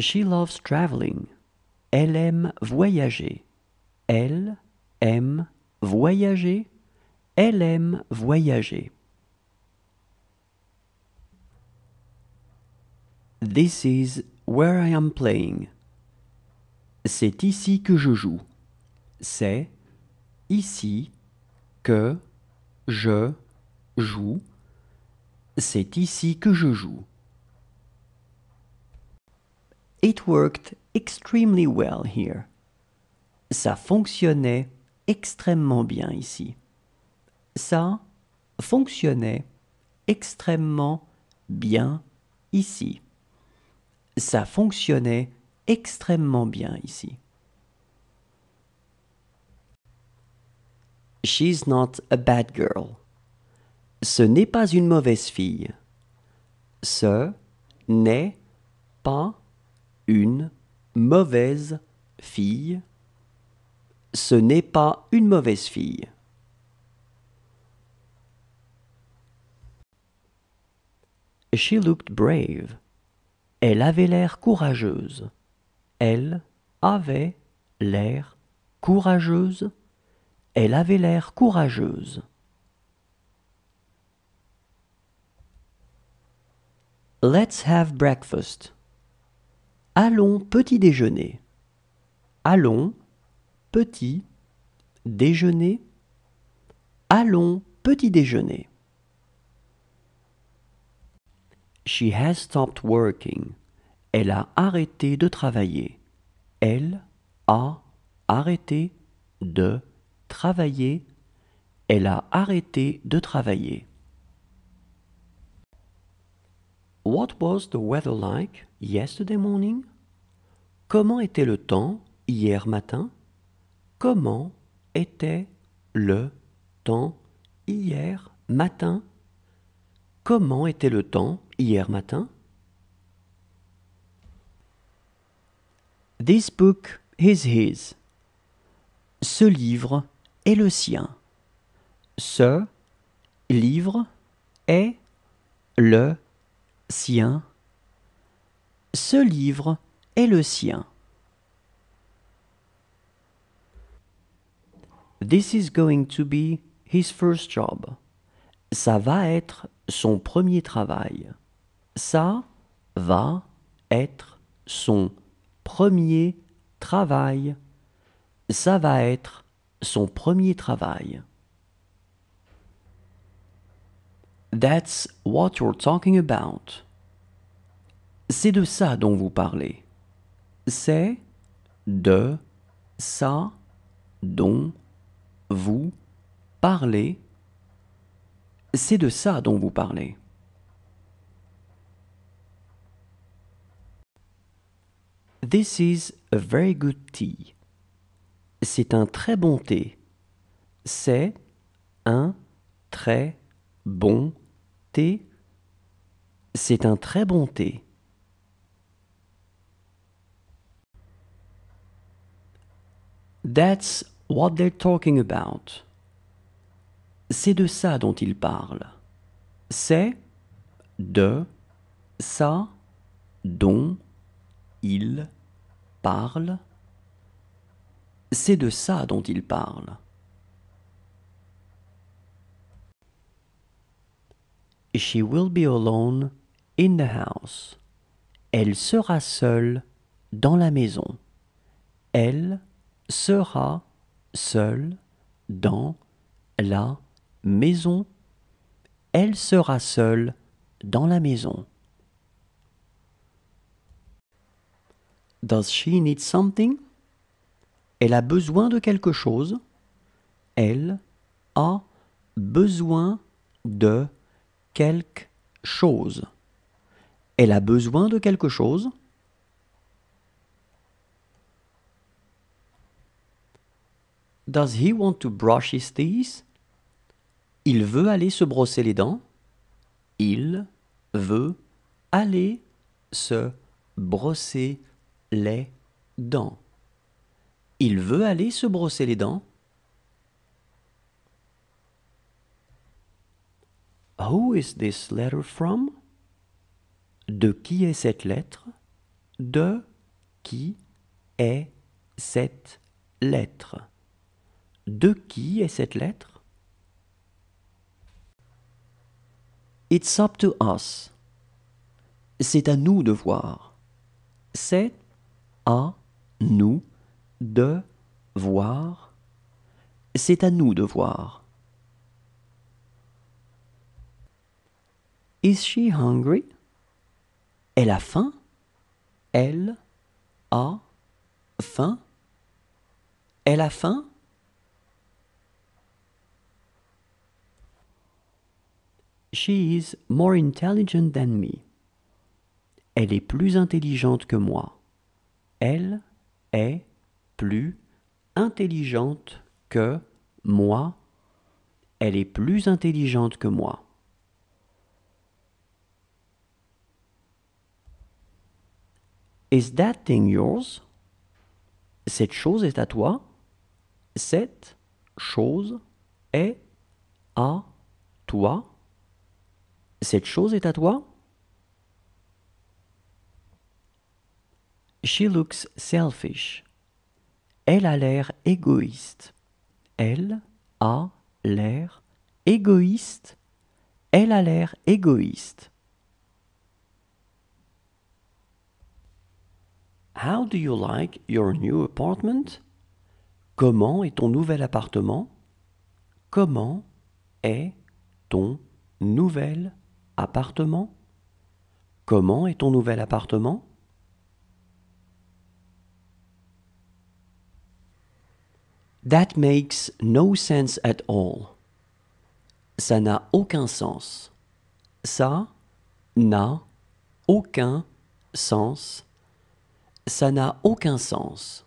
She loves traveling. Elle aime voyager. Elle aime voyager. Elle aime voyager. This is where I am playing. C'est ici que je joue. C'est ici que je joue. C'est ici que je joue. It worked extremely well here. Ça fonctionnait extrêmement bien ici. Ça fonctionnait extrêmement bien ici. Ça fonctionnait extrêmement bien ici. She's not a bad girl. Ce n'est pas une mauvaise fille. Ce n'est pas une mauvaise fille. Ce n'est pas une mauvaise fille. She looked brave. Elle avait l'air courageuse. Elle avait l'air courageuse. Elle avait l'air courageuse. Let's have breakfast. Allons petit déjeuner. Allons petit déjeuner. Allons petit déjeuner. She has stopped working. Elle a arrêté de travailler. Elle a arrêté de travailler. Elle a arrêté de travailler. What was the weather like yesterday morning? Comment était le temps hier matin? Comment était le temps hier matin? Comment était le temps hier matin? This book is his. Ce livre est le sien. Ce livre est le sien. Ce livre est le sien. This is going to be his first job. Ça va être son premier travail. Ça va être son premier travail. Ça va être son premier travail. That's what you're talking about. C'est de ça dont vous parlez. C'est de ça dont vous parlez. C'est de ça dont vous parlez. This is a very good tea. C'est un très bon thé. C'est un très bon thé c'est un très bon thé. That's what they're talking about. C'est de ça dont ils parlent. C'est de ça dont ils parlent. C'est de ça dont ils parlent. She will be alone in the house. Elle sera seule dans la maison. Elle sera seule dans la maison. Elle sera seule dans la maison. Does she need something? Elle a besoin de quelque chose. Elle a besoin de quelque chose. Elle a besoin de quelque chose. Does he want to brush his teeth? Il veut aller se brosser les dents. Il veut aller se brosser les dents. Il veut aller se brosser les dents. Who is this letter from? De qui est cette lettre? De qui est cette lettre? De qui est cette lettre? It's up to us. C'est à nous de voir. C'est à nous de voir. C'est à nous de voir. Is she hungry? Elle a faim? Elle a faim? Elle a faim? She is more intelligent than me. Elle est plus intelligente que moi. Elle est plus intelligente que moi. Elle est plus intelligente que moi. Is that thing yours? Cette chose est à toi. Cette chose est à toi. Cette chose est à toi. She looks selfish. Elle a l'air égoïste. Elle a l'air égoïste. Elle a l'air égoïste. How do you like your new apartment? Comment est ton nouvel appartement? Comment est ton nouvel appartement? Comment est ton nouvel appartement? That makes no sense at all. Ça n'a aucun sens. Ça n'a aucun sens ça n'a aucun sens.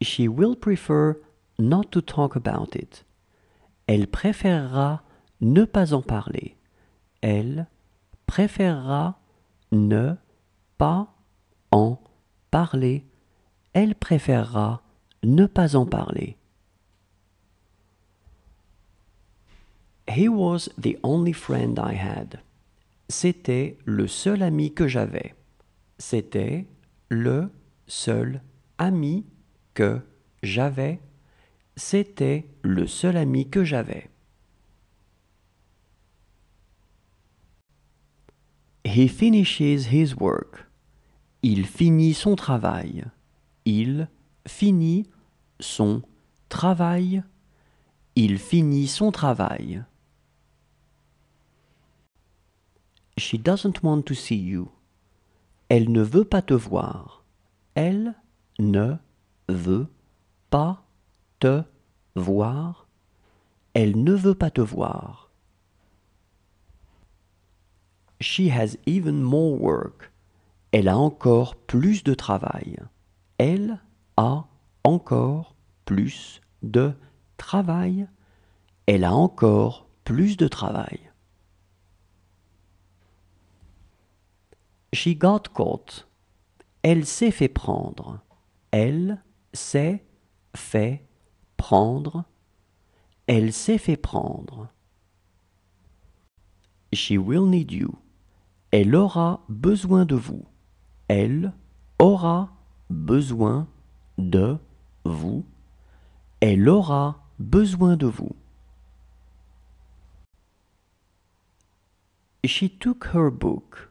She will prefer not to talk about it. Elle préférera ne pas en parler. Elle préférera ne pas en parler. Elle préférera ne pas en parler. He was the only friend I had. C'était le seul ami que j'avais. C'était le seul ami que j'avais. C'était le seul ami que j'avais. He finishes his work. Il finit son travail. Il finit son travail. Il finit son travail. She doesn't want to see you. Elle ne veut pas te voir. Elle ne veut pas te voir. Elle ne veut pas te voir. She has even more work. Elle a encore plus de travail. Elle a encore plus de travail. Elle a encore plus de travail. She got caught. Elle s'est fait prendre. Elle s'est fait prendre. Elle s'est fait prendre. She will need you. Elle aura besoin de vous. Elle aura besoin de vous. Elle aura besoin de vous. She took her book.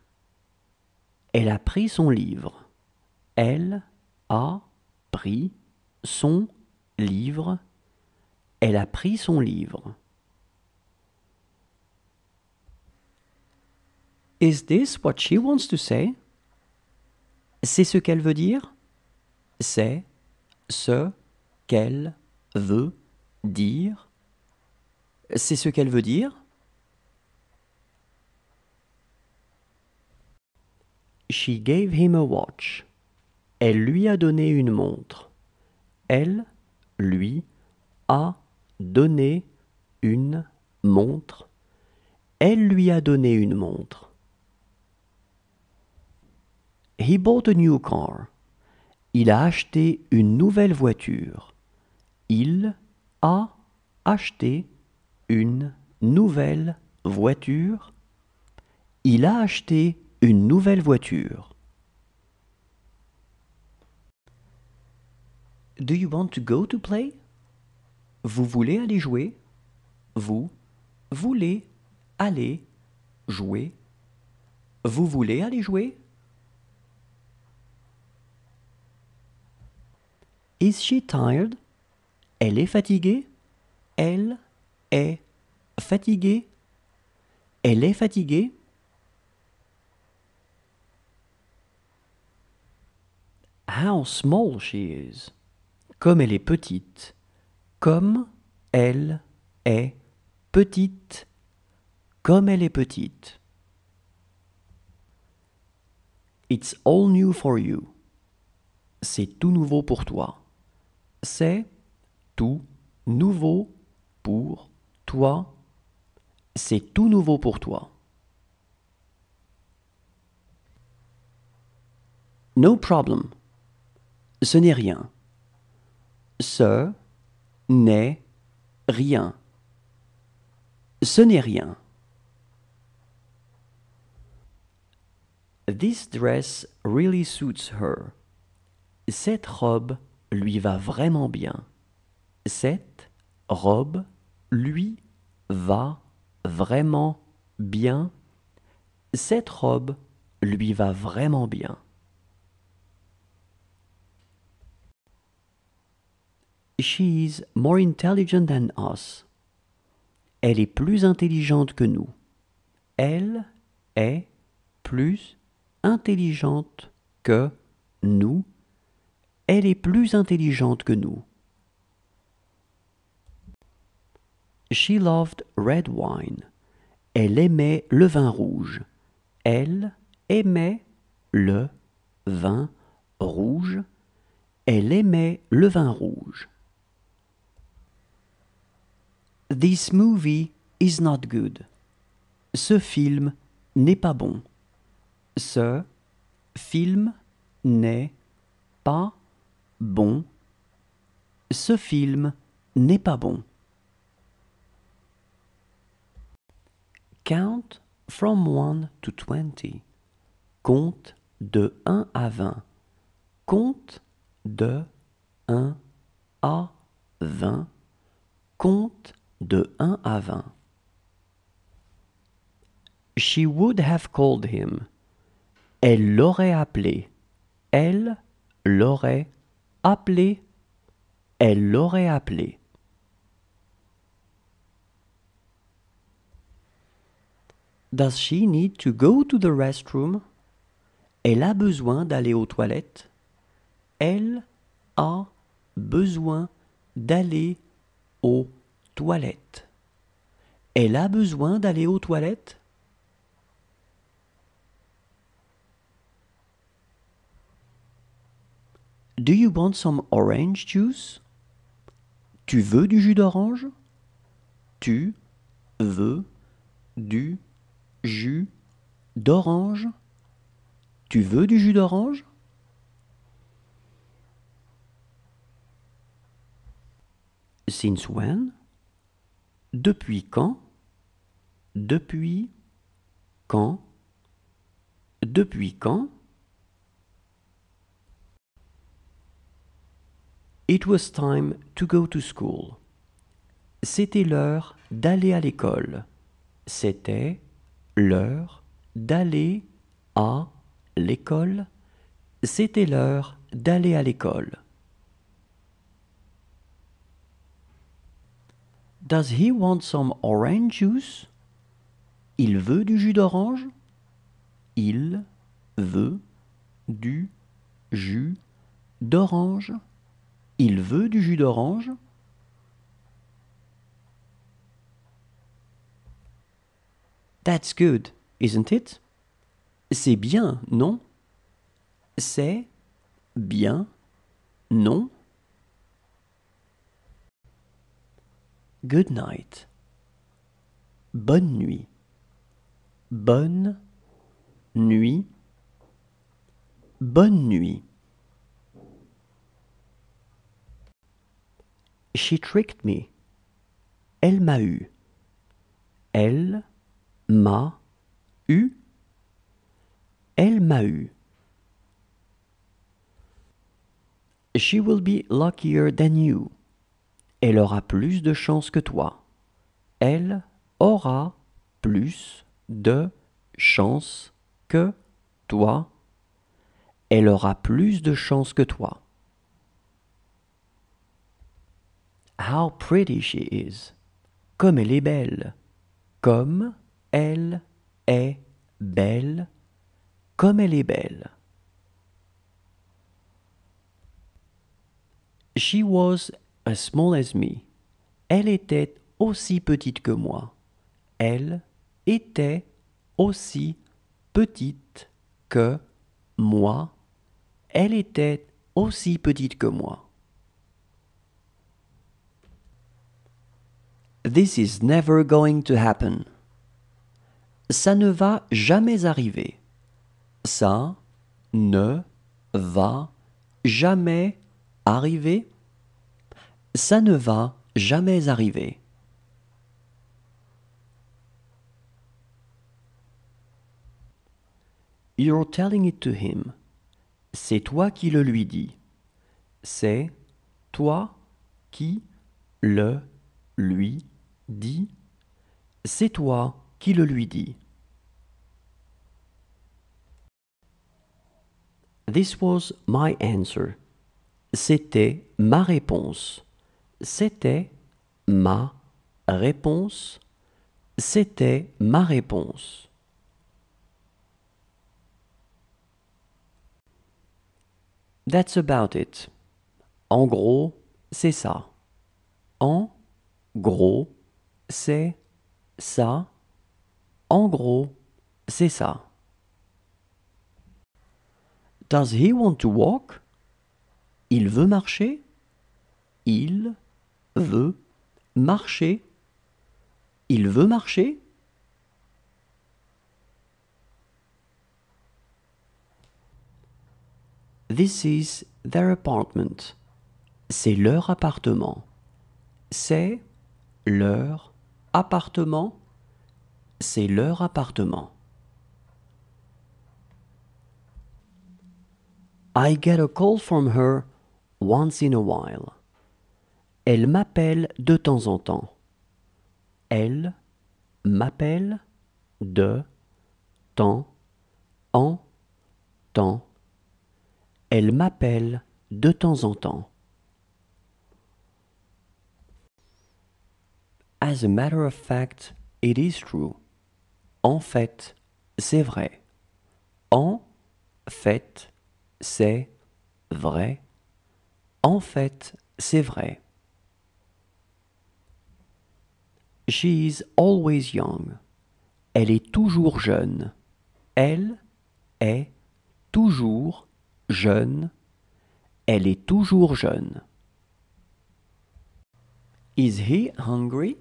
Elle a pris son livre. Elle a pris son livre. Elle a pris son livre. Is this what she wants to say? C'est ce qu'elle veut dire? C'est ce qu'elle veut dire. C'est ce qu'elle veut dire? She gave him a watch. Elle lui a donné une montre. Elle, lui, a donné une montre. Elle lui a donné une montre. He bought a new car. Il a acheté une nouvelle voiture. Il a acheté une nouvelle voiture. Il a acheté une nouvelle voiture. Do you want to go to play? Vous voulez aller jouer? Vous voulez aller jouer? Vous voulez aller jouer? Is she tired? Elle est fatiguée? Elle est fatiguée? Elle est fatiguée? how hein, small she is. Comme elle est petite. Comme elle est petite. Comme elle est petite. It's all new for you. C'est tout nouveau pour toi. C'est tout nouveau pour toi. C'est tout nouveau pour toi. No problem ce n'est rien. Ce n'est rien. Ce n'est rien. This dress really suits her. Cette robe lui va vraiment bien. Cette robe lui va vraiment bien. Cette robe lui va vraiment bien. She is more intelligent than us. Elle est plus intelligente que nous. Elle est plus intelligente que nous. Elle est plus intelligente que nous. She loved red wine. Elle aimait le vin rouge. Elle aimait le vin rouge. Elle aimait le vin rouge. This movie is not good. Ce film n'est pas bon. Ce film n'est pas bon. Ce film n'est pas bon. Count from 1 to 20. Compte de 1 à 20. Compte de 1 à 20. Compte de 1 à 20. She would have called him. Elle l'aurait appelé. Elle l'aurait appelé. Elle l'aurait appelé. Does she need to go to the restroom? Elle a besoin d'aller aux toilettes. Elle a besoin d'aller aux toilettes Toilette Elle a besoin d'aller aux toilettes Do you want some orange juice Tu veux du jus d'orange Tu veux du jus d'orange Tu veux du jus d'orange Since when depuis quand Depuis quand Depuis quand It was time to go to school. C'était l'heure d'aller à l'école. C'était l'heure d'aller à l'école. C'était l'heure d'aller à l'école. Does he want some orange juice? Il veut du jus d'orange? Il veut du jus d'orange. Il veut du jus d'orange. That's good, isn't it? C'est bien, non? C'est bien, non? Good night. Bonne nuit. Bonne nuit. Bonne nuit. She tricked me. Elle m'a eu. Elle m'a eu. Elle m'a eu. She will be luckier than you. Elle aura plus de chance que toi. Elle aura plus de chance que toi. Elle aura plus de chance que toi. How pretty she is. Comme elle est belle. Comme elle est belle. Comme elle est belle. She was as small as me. Elle était aussi petite que moi. Elle était aussi petite que moi. Elle était aussi petite que moi. This is never going to happen. Ça ne va jamais arriver. Ça ne va jamais arriver. Ça ne va jamais arriver. You're telling it to him. C'est toi qui le lui dis. C'est toi qui le lui dis. C'est toi qui le lui dis. This was my answer. C'était ma réponse. C'était ma réponse. C'était ma réponse. That's about it. En gros, c'est ça. En gros, c'est ça. En gros, c'est ça. Does he want to walk? Il veut marcher? Il veut marcher. Il veut marcher This is their apartment. C'est leur appartement. C'est leur appartement. C'est leur appartement. I get a call from her once in a while. Elle m'appelle de temps en temps. Elle m'appelle de temps en temps. Elle m'appelle de temps en temps. As a matter of fact, it is true. En fait, c'est vrai. En fait, c'est vrai. En fait, c'est vrai. is always young. Elle est toujours jeune. Elle est toujours jeune. Elle est toujours jeune. Is he hungry?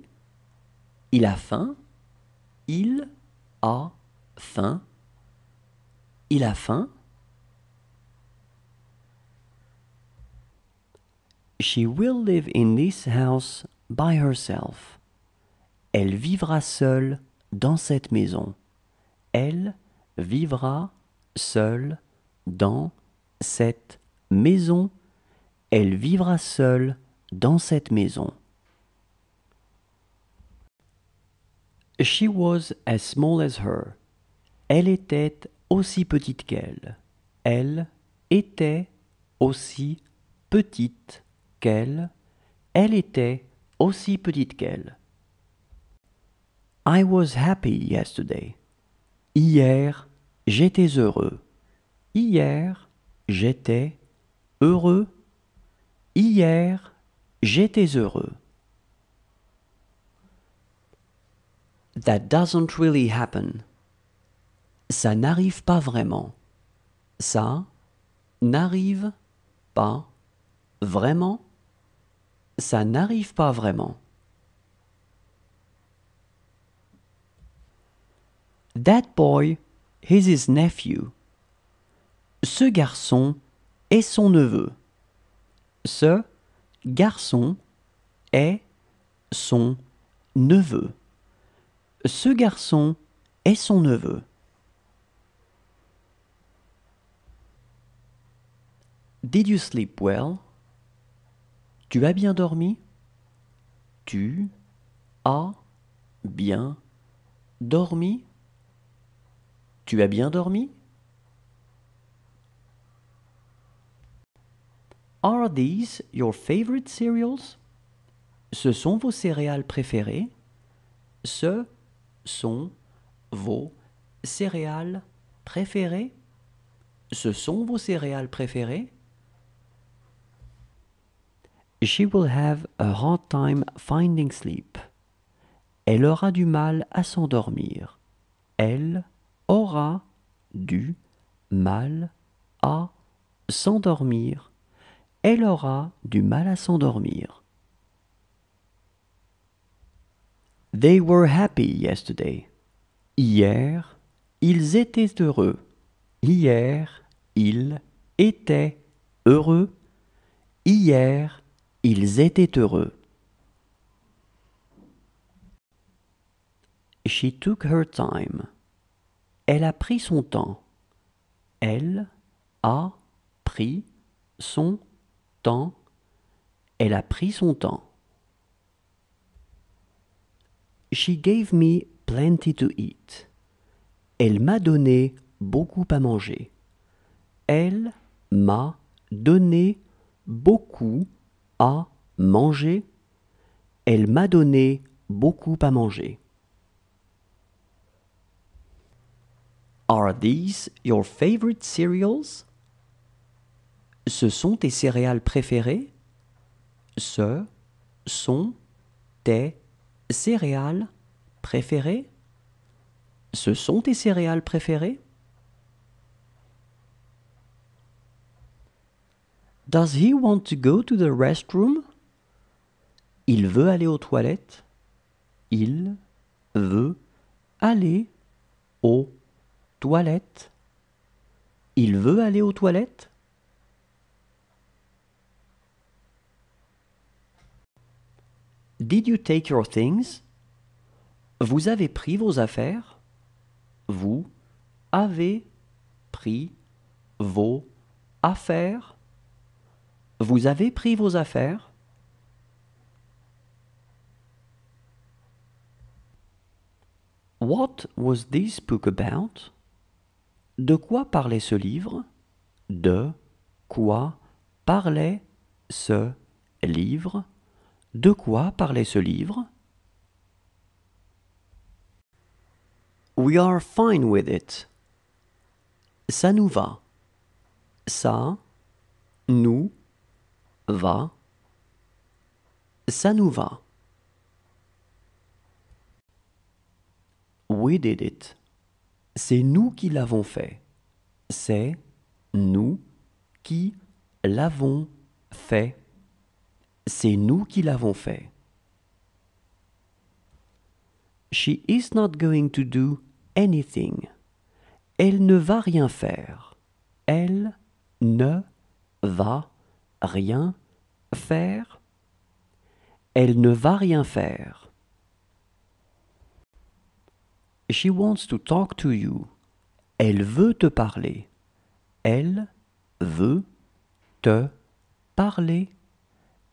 Il a faim. Il a faim. Il a faim. She will live in this house by herself. Elle vivra seule dans cette maison. Elle vivra seule dans cette maison. Elle vivra seule dans cette maison. She was as small as her. Elle était aussi petite qu'elle. Elle était aussi petite qu'elle. Elle était aussi petite qu'elle. I was happy yesterday. Hier, j'étais heureux. Hier, j'étais heureux. Hier, j'étais heureux. That doesn't really happen. Ça n'arrive pas vraiment. Ça n'arrive pas vraiment. Ça n'arrive pas vraiment. That boy is his nephew. Ce garçon est son neveu. Ce garçon est son neveu. Ce garçon est son neveu. Did you sleep well? Tu as bien dormi? Tu as bien dormi? Tu as bien dormi Are these your favorite cereals? Ce sont vos céréales préférées? Ce sont vos céréales préférées? Ce sont vos céréales préférées? She will have a hard time finding sleep. Elle aura du mal à s'endormir. Elle aura du mal à s'endormir. Elle aura du mal à s'endormir. They were happy yesterday. Hier, ils étaient heureux. Hier, ils étaient heureux. Hier, ils étaient heureux. She took her time. Elle a pris son temps. Elle a pris son temps. Elle a pris son temps. She gave me plenty to eat. Elle m'a donné beaucoup à manger. Elle m'a donné beaucoup à manger. Elle m'a donné beaucoup à manger. Are these your favorite cereals? Ce sont tes céréales préférées? Ce sont tes céréales préférées? Does he want to go to the restroom? Il veut aller aux toilettes. Il veut aller aux toilettes Toilette. Il veut aller aux toilettes Did you take your things Vous avez pris vos affaires Vous avez pris vos affaires Vous avez pris vos affaires What was this book about de quoi parlait ce livre De quoi parlait ce livre De quoi parlait ce livre We are fine with it. Ça nous va. Ça nous va. Ça nous va. We did it. C'est nous qui l'avons fait. C'est nous qui l'avons fait. C'est nous qui l'avons fait. She is not going to do anything. Elle ne va rien faire. Elle ne va rien faire. Elle ne va rien faire. She wants to talk to you. Elle veut te parler. Elle veut te parler.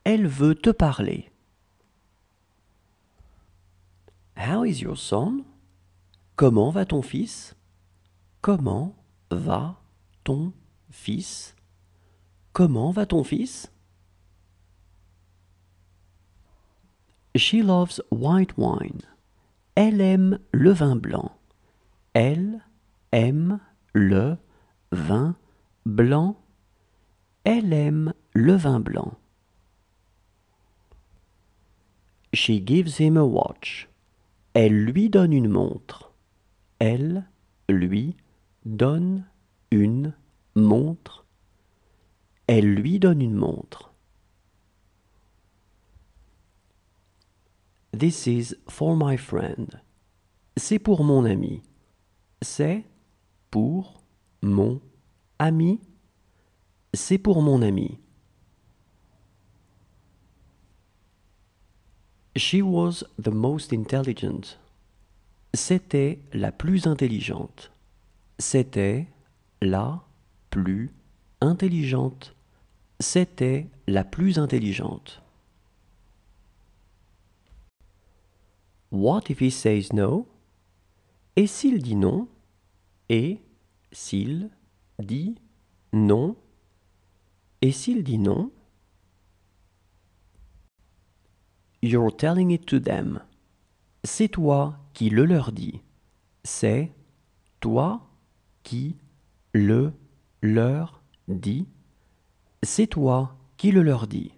Elle veut te parler. How is your son? Comment va ton fils? Comment va ton fils? Comment va ton fils? She loves white wine. Elle aime le vin blanc. Elle aime le vin blanc. Elle aime le vin blanc. She gives him a watch. Elle lui donne une montre. Elle lui donne une montre. Elle lui donne une montre. This is for my friend. C'est pour mon ami. C'est pour mon ami. C'est pour mon ami. She was the most intelligent. C'était la plus intelligente. C'était la plus intelligente. C'était la plus intelligente. What if he says no? Et s'il dit non? Et s'il dit non? Et s'il dit non? You're telling it to them. C'est toi qui le leur dis. C'est toi qui le leur dis. C'est toi qui le leur dis.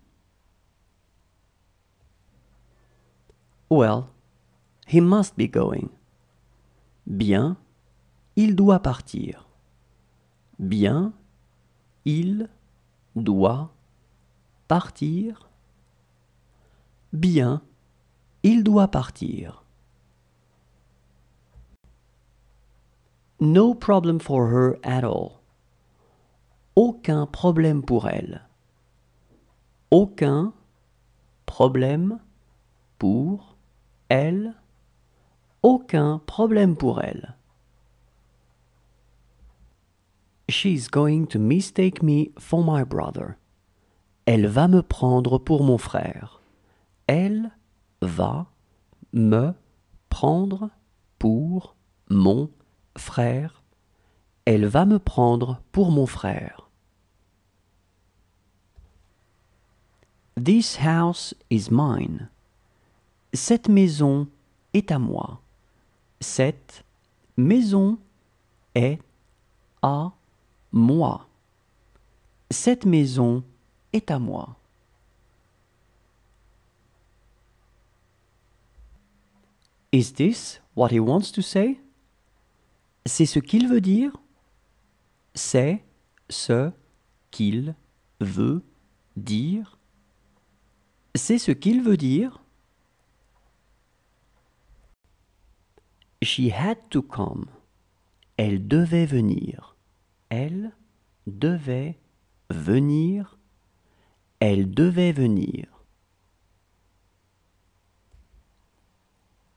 Well, He must be going. Bien, il doit partir. Bien, il doit partir. Bien, il doit partir. No problem for her at all. Aucun problème pour elle. Aucun problème pour elle aucun problème pour elle. She's going to mistake me for my brother. Elle va me prendre pour mon frère. Elle va me prendre pour mon frère. Elle va me prendre pour mon frère. This house is mine. Cette maison est à moi. Cette maison est à moi. Cette maison est à moi. Is this what he wants to say? C'est ce qu'il veut dire? C'est ce qu'il veut dire. C'est ce qu'il veut dire. She had to come. Elle devait venir. Elle devait venir. Elle devait venir.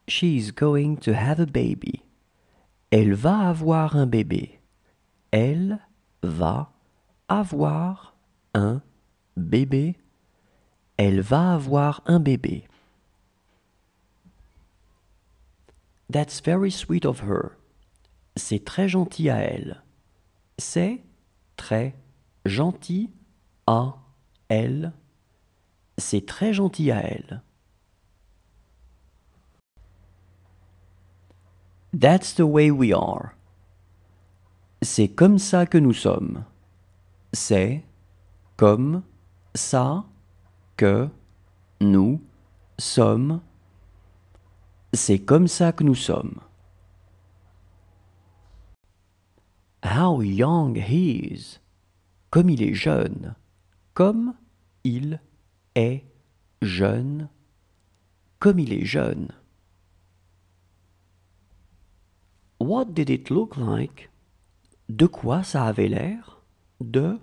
She is going to have a baby. Elle va avoir un bébé. Elle va avoir un bébé. Elle va avoir un bébé. That's very sweet of her. C'est très gentil à elle. C'est très gentil à elle. C'est très gentil à elle. That's the way we are. C'est comme ça que nous sommes. C'est comme ça que nous sommes. C'est comme ça que nous sommes. How young he is. Comme il est jeune. Comme il est jeune. Comme il est jeune. What did it look like? De quoi ça avait l'air? De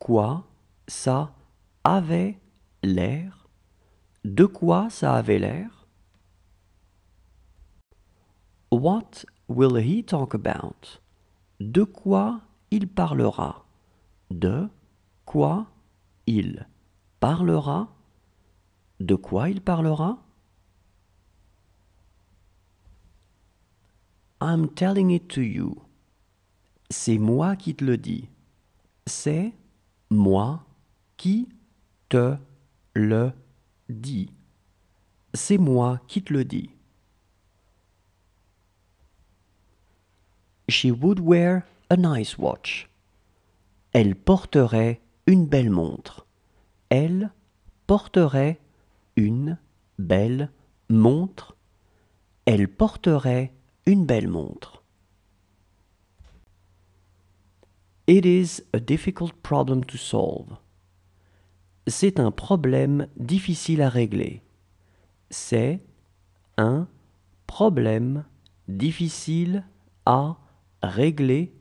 quoi ça avait l'air? De quoi ça avait l'air? What will he talk about? De quoi il parlera? De quoi il parlera? De quoi il parlera? I'm telling it to you. C'est moi qui te le dis. C'est moi qui te le dis. C'est moi qui te le dis. She would wear a nice watch. Elle porterait une belle montre. Elle porterait une belle montre. Elle porterait une belle montre. It is a difficult problem to solve. C'est un problème difficile à régler. C'est un problème difficile à régler,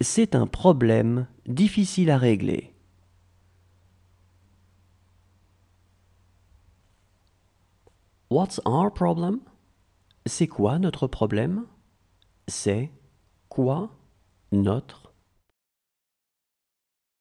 c'est un problème difficile à régler. What's our problem? C'est quoi notre problème? C'est quoi notre